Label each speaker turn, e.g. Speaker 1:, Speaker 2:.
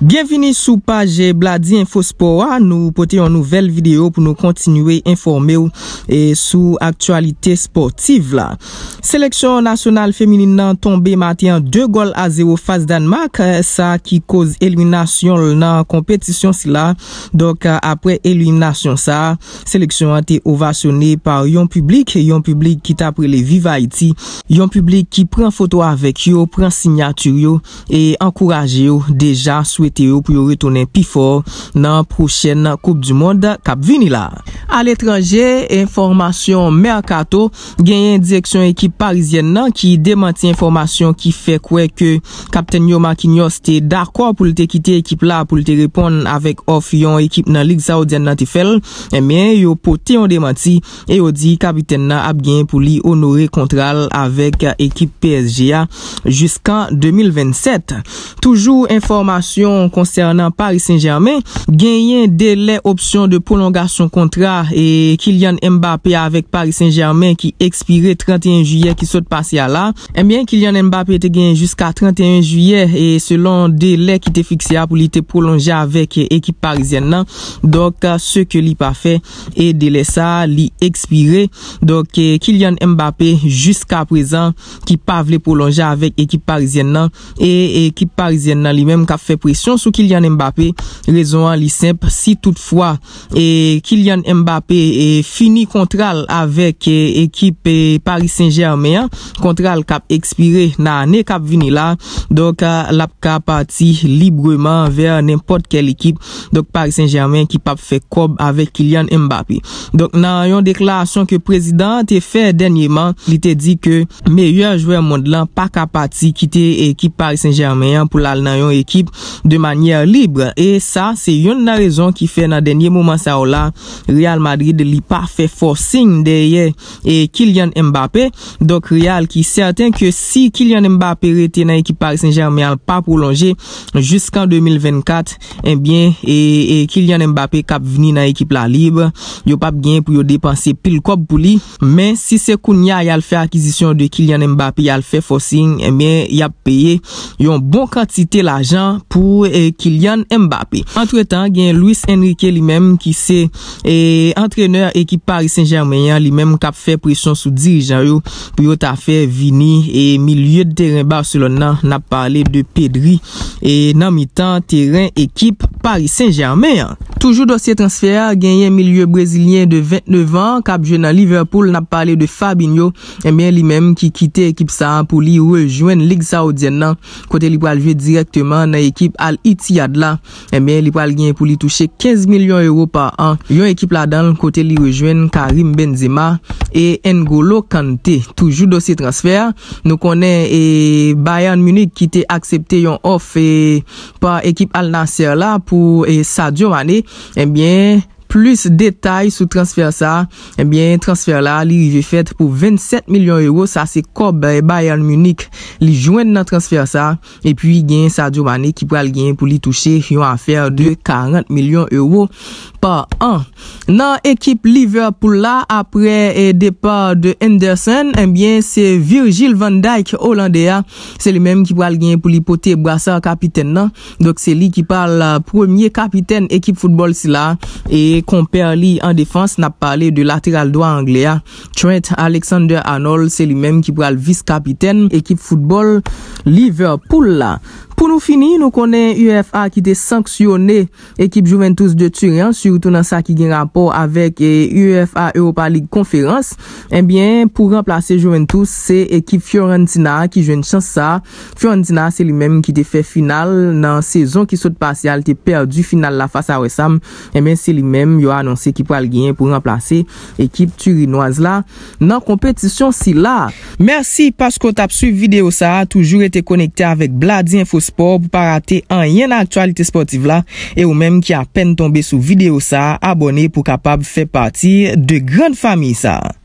Speaker 1: Bienveni sou page Bladi InfoSport ah, nou pote yon nouvel video pou nou kontinue informe ou sou aktualite sportive la. Seleksyon nasyonal femini nan tombe mati an 2 gol a 0 faz danmak. Sa ki koz eliminasyon nan kompetisyon si la. Dok apre eliminasyon sa, seleksyon an te ovasyone par yon publik yon publik ki tapre le viva iti yon publik ki pren foto avek yo, pren signaturyo e ankoraje yo deja sou ti wupu yu ritu ne pifo na wap wushen na kubjimoda kab vinila. Al etranje, informasyon Merkato genyen direksyon ekip Parisienne nan ki demanti informasyon ki fe kwe ke Kapten Yoma Kinyos te dakwa pou li te kite ekip la pou li te repon avèk of yon ekip nan Ligue Saoudienne nan Tifel, men eh yo pote yon demanti e yo di Kapten nan ap genyen pou li onore kontral avèk ekip PSGA jisk an 2027. Toujou informasyon konsernan Paris Saint-Germain genyen delè opsyon de prolongasyon kontral e Kylian Mbappe avèk Paris Saint-Germain ki ekspire 31 juyè ki sot passe ya la, e eh mbien Kylian Mbappe te gen jiska 31 juyè e selon delek ki te fikse apou li te prolonje avèk ekip Parisienne nan, dok se ke li pa fè, e delek sa li ekspire, dok Kylian Mbappe jiska prezan ki pa vle prolonje avèk ekip Parisienne nan, e ekip Parisienne nan li mèm ka fè presyon sou Kylian Mbappe rezonan li semp si toutfwa e Kylian Mbappe pape fini kontral avek e, ekip e, Paris Saint-Germain kontral kap ekspire nan ane kap vini la do ka lap kap ati libreman ver n'impot kel ekip do Paris Saint-Germain ki pap fe kob avek Kylian Mbappé. Nan yon deklarasyon ke prezident te fe denyeman, li te di ke meyye jouè moun lan pa kap ati kite ekip Paris Saint-Germain pou lal nan yon ekip de manyer libre e sa se yon nan rezon ki fe nan denye mouman sa ou la real Madrid li pa fe fosing deye e, Kilian Mbappé dok real ki certain ke si Kilian Mbappé rete nan ekip Paris Saint-Germain al pa prolonje jisk an 2024, en bien e, e, Kilian Mbappé kap veni nan ekip la libre, yo pap gen pou yo depanse pil kop pou li, men si se koun ya yal fe akizisyon de Kilian Mbappé yal fe fosing, en eh bien yap peye yon bon kantite l ajan pou eh, Kilian Mbappé. Entre tan gen Louis Enrique li menm ki se e eh, Entreneur ekip Paris Saint-Germanyan li menm kap fe presyon sou dirijan yo Puyo ta fe vini e mi lye teren Barcelona na pale de pedri E nan mi tan teren ekip Paris Saint-Germanyan Toujou dosye transfer genye milye brésilien de 29 an Kab jwen nan Liverpool nan pale de Fabinho Emen eh li menm ki kite ekip sa an pou li rejwen Ligue Saoudienne nan Kote li pou aljwe direktman nan ekip al Iti Adlan Emen eh li pou aljen pou li touche 15 milyon euro pa an Yon ekip la dan kote li rejwen Karim Benzema E N'Golo Kante Toujou dosye transfer Nou konen e Bayan Munich ki te aksepte yon off e, Par ekip al naser la pou e, Sadio Mane Enbyen eh plus detay sou transfer sa, enbyen, eh transfer la, li vifet pou 27 milyon euro, sa se Cobb et Bayern Munich, li jwen nan transfer sa, epwi gen Sadio Mane, ki pral gen pou li touche, yon afer de 40 milyon euro par an. Nan ekip Liverpool la, apre depa de Henderson, enbyen, eh se Virgil van Dijk Hollandia, se li menm ki pral gen pou li pote brasa kapiten nan, dok se li ki pral euh, premier kapiten ekip football si la, e Et Comperly en défense n'a parlé de lateral droit anglien. Trent Alexander-Arnold, c'est lui-même qui brale vice-capitaine équipe football Liverpool-la. Pou nou fini nou konen UFA ki te sanksyone ekip Juventus de Turin Surtou nan sa ki gen rapor avek eh, UFA Europa League Konferans Enbyen eh pou remplase Juventus se ekip Fiorentina ki jwen chans sa Fiorentina se li menm ki te fe final nan sezon ki sote pasyal te perdi final la fasa wesam Enbyen eh se li menm yo anonsi ekip Walguyen pou remplase ekip Turinoise la Nan kompetisyon si la Merci pasko tap su videyo sa Toujou ete konekte avek Bladi Info pou pa rate an yon aktualite sportive la e ou menm ki apen tombe sou video sa abone pou kapab fe pati de gran fami sa.